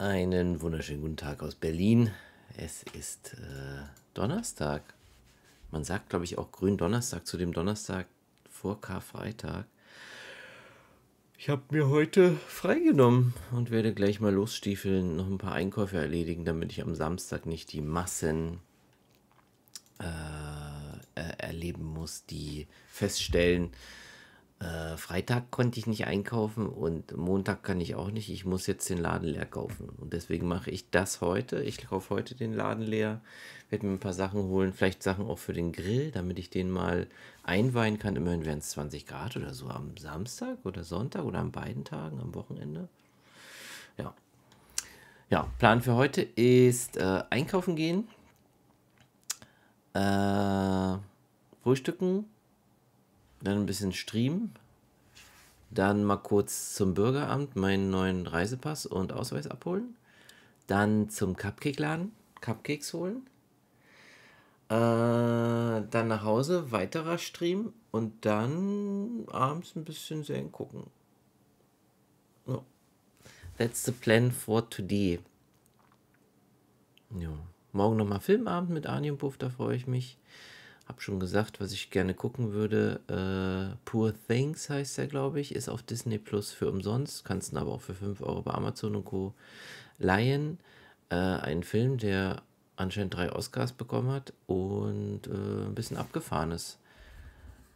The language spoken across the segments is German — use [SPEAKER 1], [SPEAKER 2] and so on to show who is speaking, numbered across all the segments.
[SPEAKER 1] Einen wunderschönen guten Tag aus Berlin. Es ist äh, Donnerstag. Man sagt, glaube ich, auch Grün Donnerstag zu dem Donnerstag vor Karfreitag. Ich habe mir heute freigenommen und werde gleich mal losstiefeln, noch ein paar Einkäufe erledigen, damit ich am Samstag nicht die Massen äh, erleben muss, die feststellen, äh, Freitag konnte ich nicht einkaufen und Montag kann ich auch nicht. Ich muss jetzt den Laden leer kaufen. Und deswegen mache ich das heute. Ich kaufe heute den Laden leer, werde mir ein paar Sachen holen, vielleicht Sachen auch für den Grill, damit ich den mal einweihen kann. Immerhin wären es 20 Grad oder so am Samstag oder Sonntag oder an beiden Tagen am Wochenende. Ja. Ja, Plan für heute ist äh, einkaufen gehen, äh, frühstücken, dann ein bisschen streamen, dann mal kurz zum Bürgeramt meinen neuen Reisepass und Ausweis abholen, dann zum Cupcake-Laden Cupcakes holen, äh, dann nach Hause, weiterer Stream und dann abends ein bisschen sehen gucken. No. That's the plan for today. Jo. Morgen nochmal Filmabend mit Ani und Puff, da freue ich mich. Hab schon gesagt, was ich gerne gucken würde. Äh, Poor Things heißt er, glaube ich. Ist auf Disney Plus für umsonst. Kannst ihn aber auch für 5 Euro bei Amazon und Co. leihen. Äh, ein Film, der anscheinend drei Oscars bekommen hat und äh, ein bisschen abgefahren ist.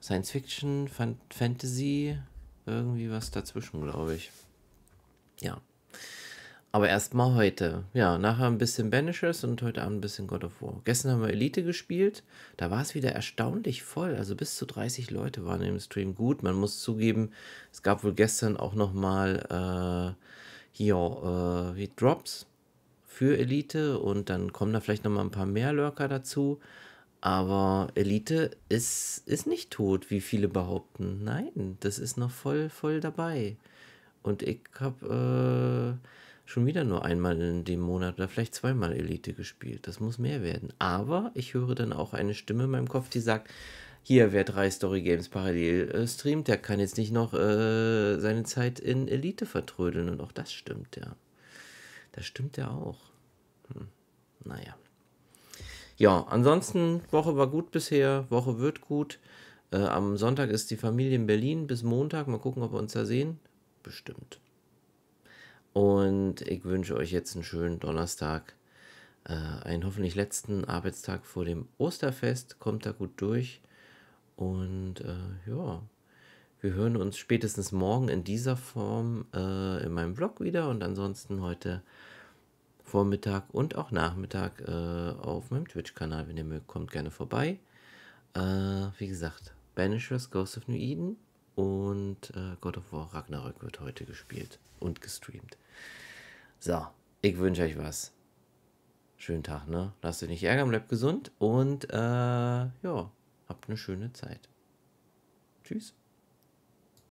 [SPEAKER 1] Science Fiction, Fan Fantasy, irgendwie was dazwischen, glaube ich. Ja, aber erstmal heute. Ja, nachher ein bisschen Banishers und heute Abend ein bisschen God of War. Gestern haben wir Elite gespielt. Da war es wieder erstaunlich voll. Also bis zu 30 Leute waren im Stream gut. Man muss zugeben, es gab wohl gestern auch nochmal äh, hier äh, wie Drops für Elite und dann kommen da vielleicht nochmal ein paar mehr Lurker dazu. Aber Elite ist, ist nicht tot, wie viele behaupten. Nein, das ist noch voll, voll dabei. Und ich habe... Äh, schon wieder nur einmal in dem Monat oder vielleicht zweimal Elite gespielt. Das muss mehr werden. Aber ich höre dann auch eine Stimme in meinem Kopf, die sagt, hier, wer drei Story Games parallel äh, streamt, der kann jetzt nicht noch äh, seine Zeit in Elite vertrödeln. Und auch das stimmt ja. Das stimmt ja auch. Hm. Naja. Ja, ansonsten, Woche war gut bisher, Woche wird gut. Äh, am Sonntag ist die Familie in Berlin bis Montag. Mal gucken, ob wir uns da sehen. Bestimmt. Und ich wünsche euch jetzt einen schönen Donnerstag. Äh, einen hoffentlich letzten Arbeitstag vor dem Osterfest. Kommt da gut durch. Und äh, ja, wir hören uns spätestens morgen in dieser Form äh, in meinem Blog wieder und ansonsten heute Vormittag und auch Nachmittag äh, auf meinem Twitch-Kanal. Wenn ihr mögt, kommt gerne vorbei. Äh, wie gesagt, Banishers Ghost of New Eden und äh, God of War Ragnarök wird heute gespielt und gestreamt. So, ich wünsche euch was. Schönen Tag, ne? Lasst euch nicht ärgern, bleibt gesund und äh, ja, habt eine schöne Zeit. Tschüss.